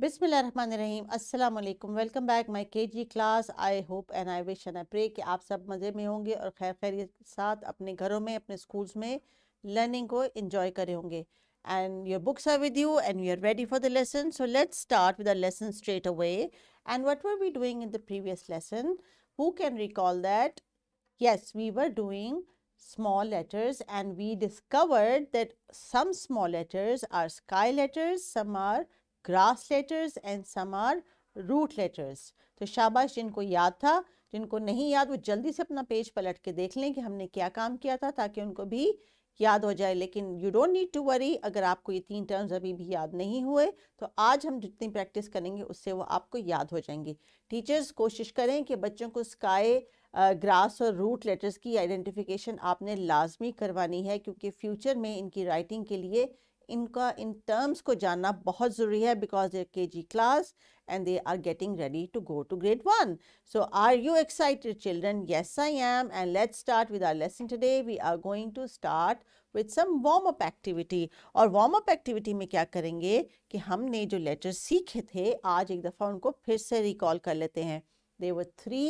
बिसमीम अस्सलाम वालेकुम welcome back my KG class I hope and I wish and I pray कि आप सब मज़े में होंगे और खैर खैर के साथ अपने घरों में अपने स्कूल्स में लर्निंग को इन्जॉय करे होंगे and your books are with you and you are ready for the lesson so let's start with the lesson straight away and what were we doing in the previous lesson who can recall that yes we were doing small letters and we discovered that some small letters are sky letters some are grass letters and some are root letters तो शाबाश जिनको याद था जिनको नहीं याद वो जल्दी से अपना पेज पलट के देख लें कि हमने क्या काम किया था ताकि उनको भी याद हो जाए लेकिन you don't need to worry अगर आपको ये तीन टर्म्स अभी भी याद नहीं हुए तो आज हम जितनी प्रैक्टिस करेंगे उससे वो आपको याद हो जाएंगे टीचर्स कोशिश करें कि बच्चों को स्काई ग्रास और रूट लेटर्स की आइडेंटिफिकेशन आपने लाजमी करवानी है क्योंकि फ्यूचर में इनकी राइटिंग के लिए इनका इन टर्म्स को जानना बहुत ज़रूरी है because there K G class and they are getting ready to go to grade one so are you excited children yes I am and let start with our lesson today we are going to start with some warm up activity और warm up activity में क्या करेंगे कि हमने जो letter सीखे थे आज एक दफ़ा उनको फिर से रिकॉल कर लेते हैं they were three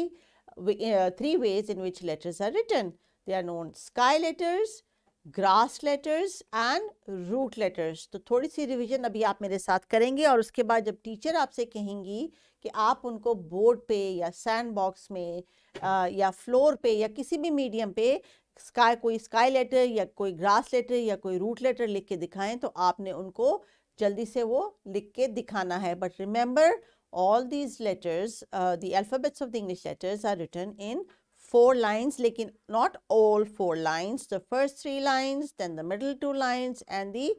three ways in which letters are written they are known sky letters grass letters and root letters तो थोड़ी सी रिवीजन अभी आप मेरे साथ करेंगे और उसके बाद जब टीचर आपसे कहेंगी कि आप उनको बोर्ड पे या सैंड बॉक्स में आ, या फ्लोर पे या किसी भी मीडियम पे स्काई कोई स्काई लेटर या कोई ग्रास लेटर या कोई रूट लेटर लिख के दिखाएं तो आपने उनको जल्दी से वो लिख के दिखाना है but remember all these letters uh, the of the English letters written in four lines lekin not all four lines the first three lines then the middle two lines and the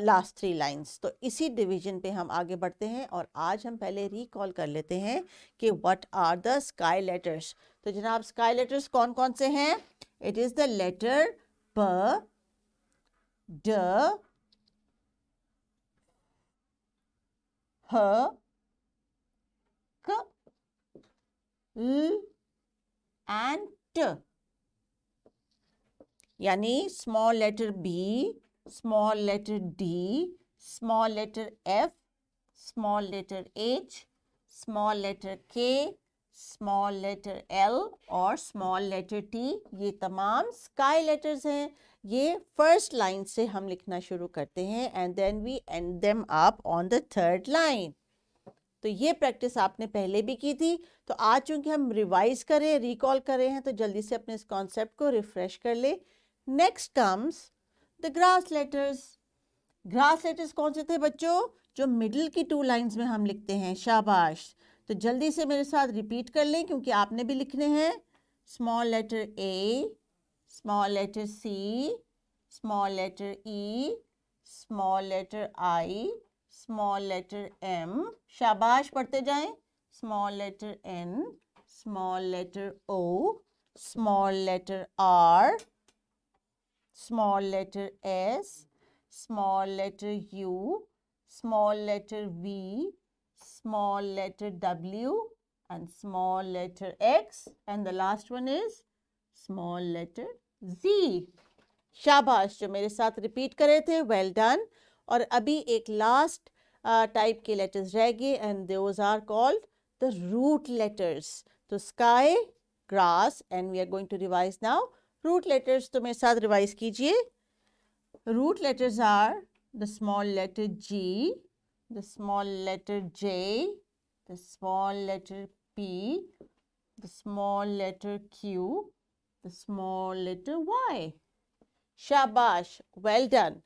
last three lines तो इसी division पे हम आगे बढ़ते हैं और आज हम पहले रिकॉल कर लेते हैं कि what are the sky letters तो जनाब स्काई लेटर्स कौन कौन से हैं इट इज़ द लेटर प ड क ल एंड यानी small letter B small letter D small letter F small letter H small letter K small letter L और स्मॉल लेटर टी ये तमाम स्काई लेटर्स हैं ये फर्स्ट लाइन से हम लिखना शुरू करते हैं and then we end them up on the third line तो ये प्रैक्टिस आपने पहले भी की थी तो आज चूंकि हम रिवाइज करें रिकॉल करें हैं तो जल्दी से अपने इस कॉन्सेप्ट को रिफ्रेश कर ले next comes the grass letters grass letters कौन से थे बच्चों जो मिडिल की टू लाइंस में हम लिखते हैं शाबाश तो जल्दी से मेरे साथ रिपीट कर लें क्योंकि आपने भी लिखने हैं small letter A small letter C small letter E small letter I small letter M शाबाश पढ़ते जाए small letter N small letter O small letter R small letter S small letter U small letter V, small letter W and small letter X and the last one is small letter Z. शाबाश जो मेरे साथ repeat करे थे well done और अभी एक last type के लेटर्स रह गए and those are called the root letters तो sky grass and we are going to revise now root letters तो मेरे साथ रिवाइज कीजिए root letters are the small letter G, the small letter J, the small letter P, the small letter Q, the small letter Y. Shabash, well done.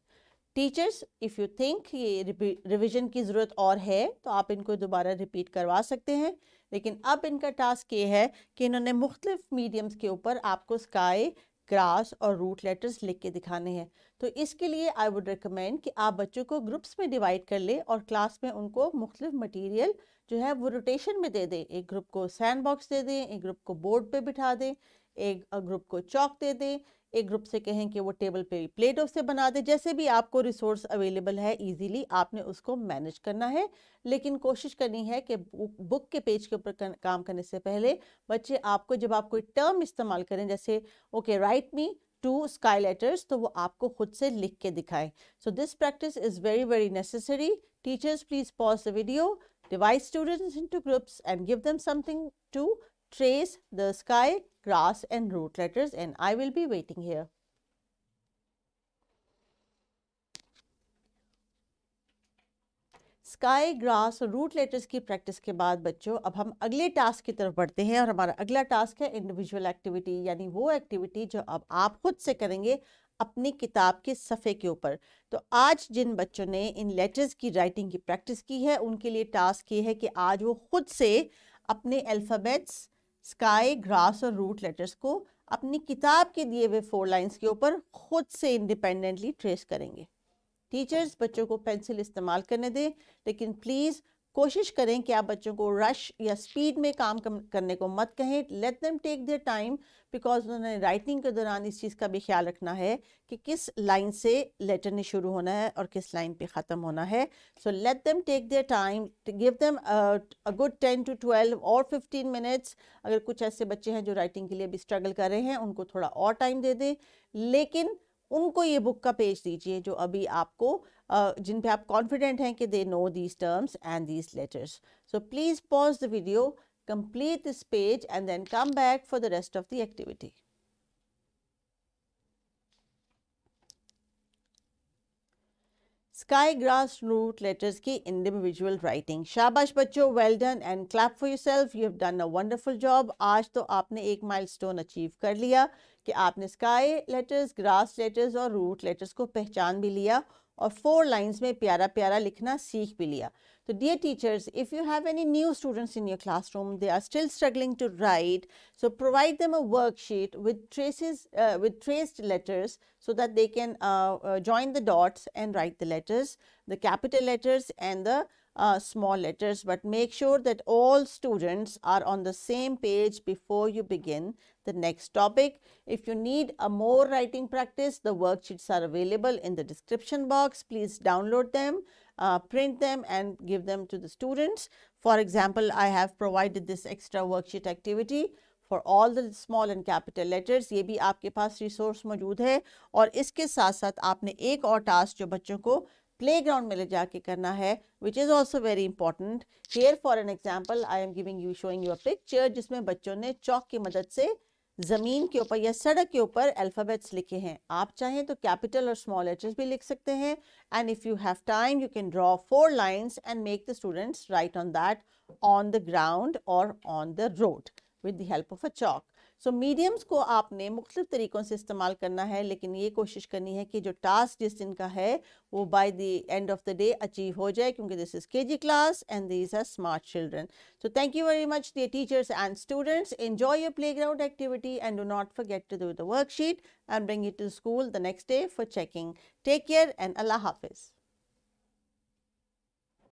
Teachers if you think ये revision की ज़रूरत और है तो आप इनको दोबारा repeat करवा सकते हैं लेकिन अब इनका टास्क ये है कि इन्होंने मुख्तलिफ मीडियम्स के ऊपर आपको स्काई ग्रास और रूट लेटर्स लिख के दिखाने हैं तो इसके लिए आई वुड रिकमेंड कि आप बच्चों को ग्रुप्स में डिवाइड कर लें और क्लास में उनको मुख्तलिफ मटीरियल जो है वो रोटेशन में दे दें एक ग्रुप को सैंड बॉक्स दे दें एक ग्रुप को बोर्ड पर बिठा दें एक ग्रुप को चौक दे दें एक ग्रुप से कहें कि वो टेबल पे प्लेट से बना दे जैसे भी आपको रिसोर्स अवेलेबल है इजीली आपने उसको मैनेज करना है लेकिन कोशिश करनी है कि बुक के पेज के ऊपर काम करने से पहले बच्चे आपको जब आप कोई टर्म इस्तेमाल करें जैसे okay write me to sky letters तो वो आपको खुद से लिख के दिखाएं so this practice is very very necessary teachers please pause the video divide students into groups and give them something to trace the sky, grass and root letters and I will be waiting here. Sky grass और root letters की practice के बाद बच्चों अब हम अगले task की तरफ बढ़ते हैं और हमारा अगला टास्क है इंडिविजुअल एक्टिविटी यानी वो एक्टिविटी जो अब आप खुद से करेंगे अपनी किताब के सफ़े के ऊपर तो आज जिन बच्चों ने इन लेटर्स की राइटिंग की प्रैक्टिस की है उनके लिए टास्क ये है कि आज वो खुद से अपने अल्फ़ाबेट्स स्काई ग्रास और रूट लेटर्स को अपनी किताब के दिए हुए फोर लाइंस के ऊपर खुद से इंडिपेंडेंटली ट्रेस करेंगे टीचर्स बच्चों को पेंसिल इस्तेमाल करने दें लेकिन प्लीज़ कोशिश करें कि आप बच्चों को रश या स्पीड में काम करने को मत कहें let them take their time because उन्होंने राइटिंग के दौरान इस चीज़ का भी ख्याल रखना है कि किस लाइन से लेटर ने शुरू होना है और किस लाइन पे ख़त्म होना है so let them take their time give them a good ten to twelve और फिफ्टीन मिनट्स अगर कुछ ऐसे बच्चे हैं जो राइटिंग के लिए भी स्ट्रगल कर रहे हैं उनको थोड़ा और टाइम दे दें लेकिन उनको ये बुक का पेज दीजिए जो अभी आपको जिन पे आप कॉन्फिडेंट हैं कि they know these terms and these letters so please pause the video complete this page and then come back for the rest of the activity sky grass root letters की individual writing शाबाश बच्चों well done and clap for self you have done a wonderful job आज तो आपने एक milestone achieve कर लिया कि आपने स्काई लेटर्स ग्रास लेटर्स और रूट लेटर्स को पहचान भी लिया और फोर लाइंस में प्यारा प्यारा लिखना सीख भी लिया तो dear teachers if you have any new students in your classroom they are still struggling to write so provide them a worksheet with traces with traced letters so that they can uh, uh, join the dots and write the letters, the capital letters and the uh, small letters. But make sure that all students are on the same page before you begin the next topic. If you need a more writing practice, the worksheets are available in the description box. Please download them, uh, print them and give them to the students. For example, I have provided this extra worksheet activity for all the small and capital letters. ये भी आपके पास resource मौजूद है और इसके साथ साथ आपने एक और टास्क जो बच्चों को playground ग्राउंड में ले जाके करना है which is also very important here for an example I am giving you you you a picture जिसमें बच्चों ने चौक की मदद से ज़मीन के ऊपर या सड़क के ऊपर अल्फ़ाबेट्स लिखे हैं आप चाहें तो कैपिटल और स्मॉल लेटर्स भी लिख सकते हैं and if you have time you can draw four lines and make the students write on that on the ground और on the road with the help of a chalk so so, mediums को आपने मुख्त तरीक़ों से इस्तेमाल करना है लेकिन ये कोशिश करनी है कि जो टास्क जिस दिन का है वो by the end of the day achieve हो जाए क्योंकि this is K G class and this are smart children so thank you very much dear teachers and students enjoy your playground activity and do not forget to do the worksheet and bring it to school the next day for checking take care and अल्लाह हाफिज़